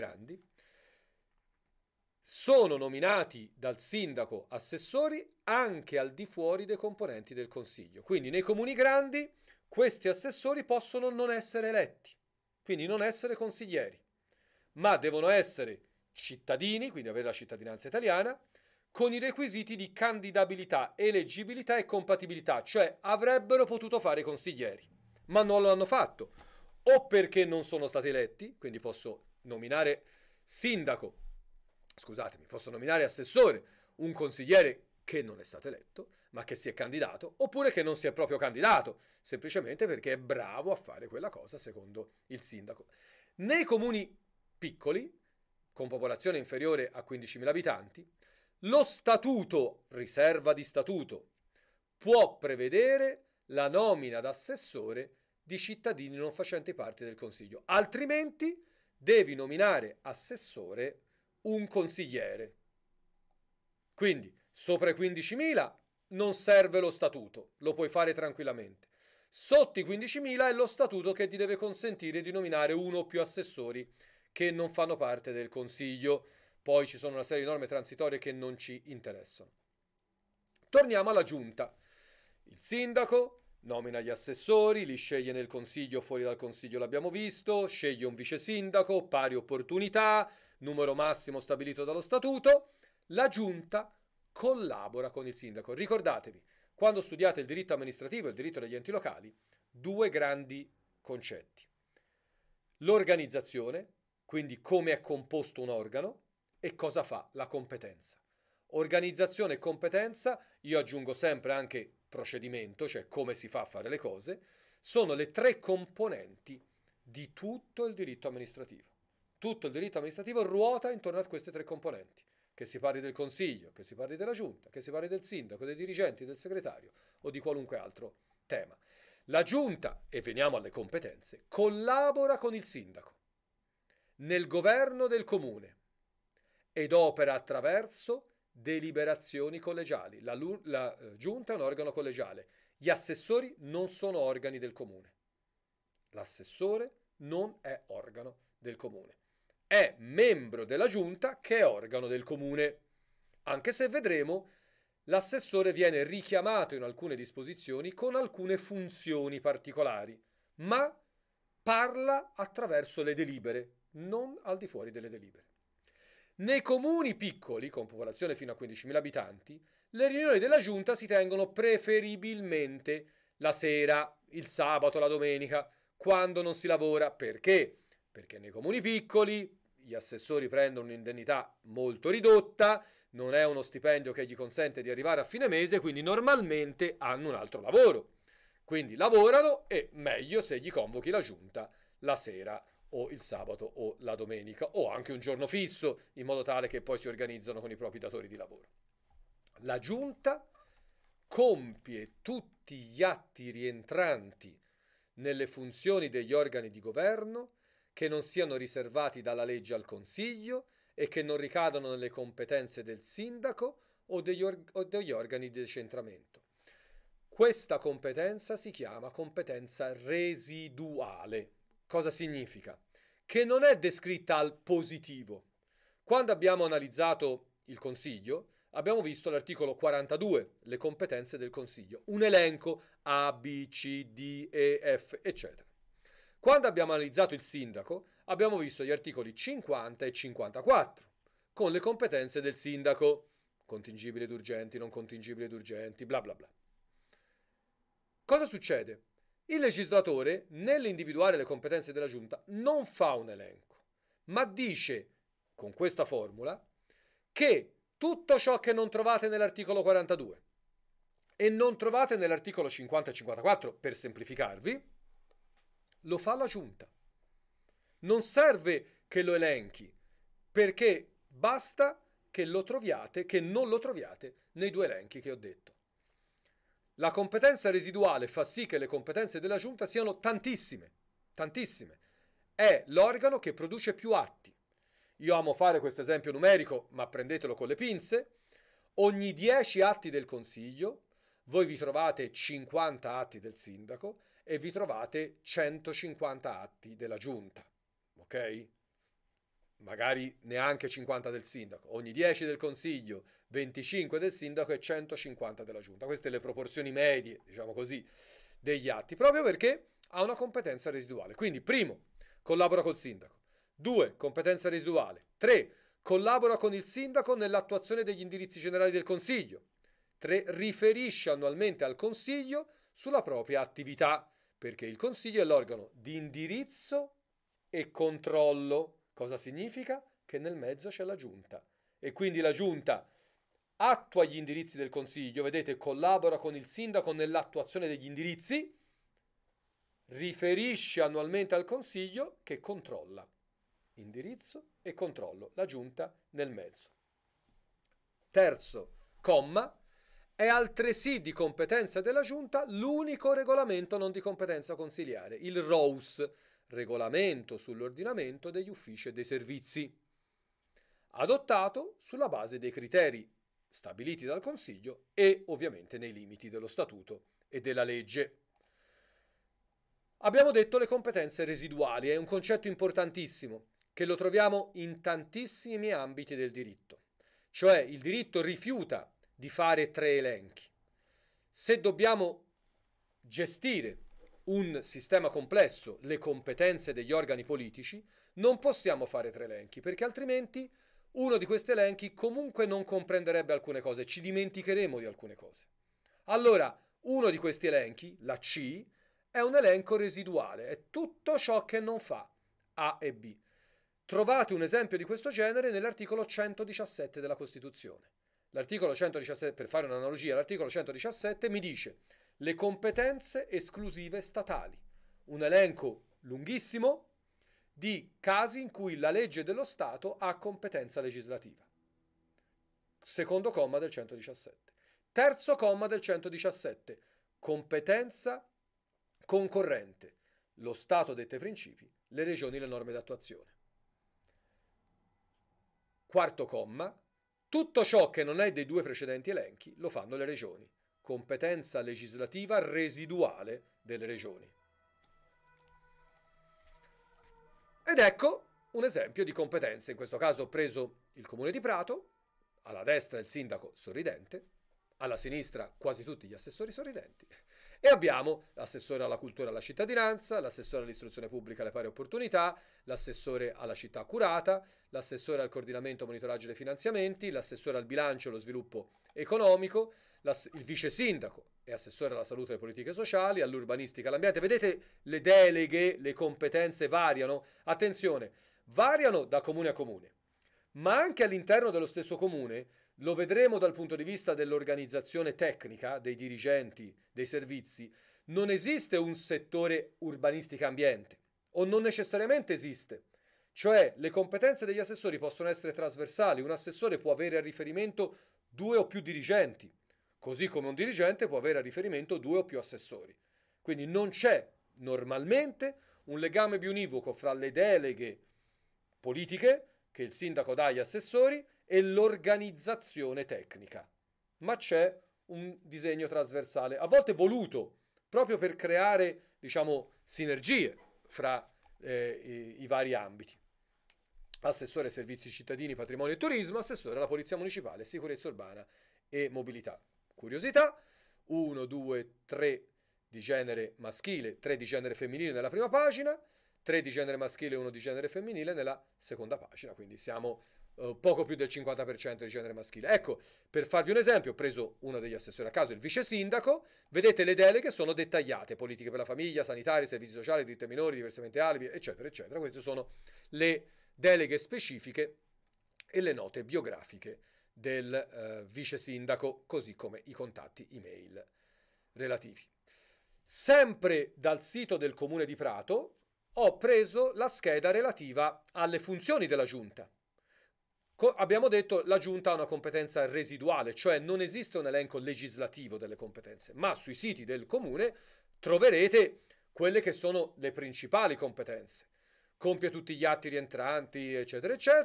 grandi, sono nominati dal sindaco assessori anche al di fuori dei componenti del consiglio. Quindi nei comuni grandi questi assessori possono non essere eletti, quindi non essere consiglieri, ma devono essere cittadini, quindi avere la cittadinanza italiana, con i requisiti di candidabilità, eleggibilità e compatibilità, cioè avrebbero potuto fare consiglieri, ma non lo hanno fatto, o perché non sono stati eletti, quindi posso nominare sindaco, scusatemi, posso nominare assessore, un consigliere che non è stato eletto, ma che si è candidato, oppure che non si è proprio candidato, semplicemente perché è bravo a fare quella cosa secondo il sindaco. Nei comuni piccoli, con popolazione inferiore a 15.000 abitanti, lo statuto, riserva di statuto, può prevedere la nomina d'assessore di cittadini non facenti parte del Consiglio, altrimenti devi nominare assessore un consigliere. Quindi sopra i 15.000 non serve lo statuto, lo puoi fare tranquillamente. Sotto i 15.000 è lo statuto che ti deve consentire di nominare uno o più assessori che non fanno parte del consiglio. Poi ci sono una serie di norme transitorie che non ci interessano. Torniamo alla giunta. Il sindaco, Nomina gli assessori, li sceglie nel consiglio, fuori dal consiglio l'abbiamo visto, sceglie un vice sindaco, pari opportunità, numero massimo stabilito dallo statuto. La giunta collabora con il sindaco. Ricordatevi, quando studiate il diritto amministrativo e il diritto degli enti locali, due grandi concetti. L'organizzazione, quindi come è composto un organo e cosa fa la competenza. Organizzazione e competenza, io aggiungo sempre anche procedimento, cioè come si fa a fare le cose, sono le tre componenti di tutto il diritto amministrativo. Tutto il diritto amministrativo ruota intorno a queste tre componenti, che si parli del Consiglio, che si parli della Giunta, che si parli del Sindaco, dei dirigenti, del segretario o di qualunque altro tema. La Giunta, e veniamo alle competenze, collabora con il Sindaco nel governo del Comune ed opera attraverso deliberazioni collegiali. La, la eh, giunta è un organo collegiale. Gli assessori non sono organi del comune. L'assessore non è organo del comune. È membro della giunta che è organo del comune. Anche se vedremo, l'assessore viene richiamato in alcune disposizioni con alcune funzioni particolari, ma parla attraverso le delibere, non al di fuori delle delibere. Nei comuni piccoli, con popolazione fino a 15.000 abitanti, le riunioni della giunta si tengono preferibilmente la sera, il sabato, la domenica, quando non si lavora. Perché? Perché nei comuni piccoli gli assessori prendono un'indennità molto ridotta, non è uno stipendio che gli consente di arrivare a fine mese, quindi normalmente hanno un altro lavoro. Quindi lavorano e meglio se gli convochi la giunta la sera o il sabato o la domenica o anche un giorno fisso in modo tale che poi si organizzano con i propri datori di lavoro. La giunta compie tutti gli atti rientranti nelle funzioni degli organi di governo che non siano riservati dalla legge al Consiglio e che non ricadono nelle competenze del sindaco o degli, or- o degli organi di decentramento. Questa competenza si chiama competenza residuale. Cosa significa? che non è descritta al positivo. Quando abbiamo analizzato il Consiglio, abbiamo visto l'articolo 42, le competenze del Consiglio, un elenco A, B, C, D, E, F, eccetera. Quando abbiamo analizzato il sindaco, abbiamo visto gli articoli 50 e 54, con le competenze del sindaco, contingibili ed urgenti, non contingibili ed urgenti, bla bla bla. Cosa succede? Il legislatore, nell'individuare le competenze della Giunta, non fa un elenco, ma dice, con questa formula, che tutto ciò che non trovate nell'articolo 42 e non trovate nell'articolo 50 e 54, per semplificarvi, lo fa la Giunta. Non serve che lo elenchi, perché basta che lo troviate, che non lo troviate nei due elenchi che ho detto. La competenza residuale fa sì che le competenze della giunta siano tantissime, tantissime. È l'organo che produce più atti. Io amo fare questo esempio numerico, ma prendetelo con le pinze. Ogni 10 atti del Consiglio, voi vi trovate 50 atti del sindaco e vi trovate 150 atti della giunta. Ok? magari neanche 50 del sindaco, ogni 10 del consiglio, 25 del sindaco e 150 della giunta. Queste le proporzioni medie, diciamo così, degli atti, proprio perché ha una competenza residuale. Quindi, primo, collabora col sindaco. Due, competenza residuale. Tre, collabora con il sindaco nell'attuazione degli indirizzi generali del consiglio. Tre, riferisce annualmente al consiglio sulla propria attività, perché il consiglio è l'organo di indirizzo e controllo Cosa significa? Che nel mezzo c'è la giunta. E quindi la giunta attua gli indirizzi del Consiglio, vedete, collabora con il sindaco nell'attuazione degli indirizzi, riferisce annualmente al Consiglio che controlla indirizzo e controllo, la giunta nel mezzo. Terzo comma, è altresì di competenza della giunta l'unico regolamento non di competenza consiliare, il ROUS, regolamento sull'ordinamento degli uffici e dei servizi, adottato sulla base dei criteri stabiliti dal Consiglio e ovviamente nei limiti dello Statuto e della legge. Abbiamo detto le competenze residuali, è un concetto importantissimo che lo troviamo in tantissimi ambiti del diritto, cioè il diritto rifiuta di fare tre elenchi. Se dobbiamo gestire un sistema complesso le competenze degli organi politici, non possiamo fare tre elenchi, perché altrimenti uno di questi elenchi comunque non comprenderebbe alcune cose, ci dimenticheremo di alcune cose. Allora, uno di questi elenchi, la C, è un elenco residuale, è tutto ciò che non fa A e B. Trovate un esempio di questo genere nell'articolo 117 della Costituzione. L'articolo 117, per fare un'analogia, l'articolo 117 mi dice le competenze esclusive statali, un elenco lunghissimo di casi in cui la legge dello Stato ha competenza legislativa. Secondo comma del 117. Terzo comma del 117. Competenza concorrente. Lo Stato dette principi, le regioni le norme d'attuazione. Quarto comma. Tutto ciò che non è dei due precedenti elenchi lo fanno le regioni competenza legislativa residuale delle regioni. Ed ecco un esempio di competenze, in questo caso ho preso il comune di Prato, alla destra il sindaco sorridente, alla sinistra quasi tutti gli assessori sorridenti e abbiamo l'assessore alla cultura e alla cittadinanza, l'assessore all'istruzione pubblica e alle pari opportunità, l'assessore alla città curata, l'assessore al coordinamento, e monitoraggio dei finanziamenti, l'assessore al bilancio e allo sviluppo economico, il vice sindaco e assessore alla salute e alle politiche sociali, all'urbanistica e all'ambiente. Vedete le deleghe, le competenze variano? Attenzione, variano da comune a comune, ma anche all'interno dello stesso comune lo vedremo dal punto di vista dell'organizzazione tecnica, dei dirigenti, dei servizi. Non esiste un settore urbanistica ambiente, o non necessariamente esiste. Cioè le competenze degli assessori possono essere trasversali, un assessore può avere a riferimento due o più dirigenti, così come un dirigente può avere a riferimento due o più assessori. Quindi non c'è normalmente un legame bionivoco fra le deleghe politiche che il sindaco dà agli assessori e l'organizzazione tecnica, ma c'è un disegno trasversale, a volte voluto, proprio per creare, diciamo, sinergie fra eh, i, i vari ambiti. Assessore Servizi Cittadini, Patrimonio e Turismo, Assessore alla Polizia Municipale, Sicurezza Urbana e Mobilità. Curiosità, 1, 2, 3 di genere maschile, 3 di genere femminile nella prima pagina, 3 di genere maschile e 1 di genere femminile nella seconda pagina, quindi siamo eh, poco più del 50% di genere maschile. Ecco, per farvi un esempio, ho preso uno degli assessori a caso, il vice sindaco, vedete le deleghe sono dettagliate, politiche per la famiglia, sanitari, servizi sociali, diritti ai minori, diversamente alibi, eccetera, eccetera. Queste sono le deleghe specifiche e le note biografiche del eh, vice sindaco, così come i contatti email relativi. Sempre dal sito del comune di Prato ho preso la scheda relativa alle funzioni della giunta. Co- abbiamo detto che la giunta ha una competenza residuale, cioè non esiste un elenco legislativo delle competenze, ma sui siti del comune troverete quelle che sono le principali competenze. Compie tutti gli atti rientranti, eccetera, eccetera.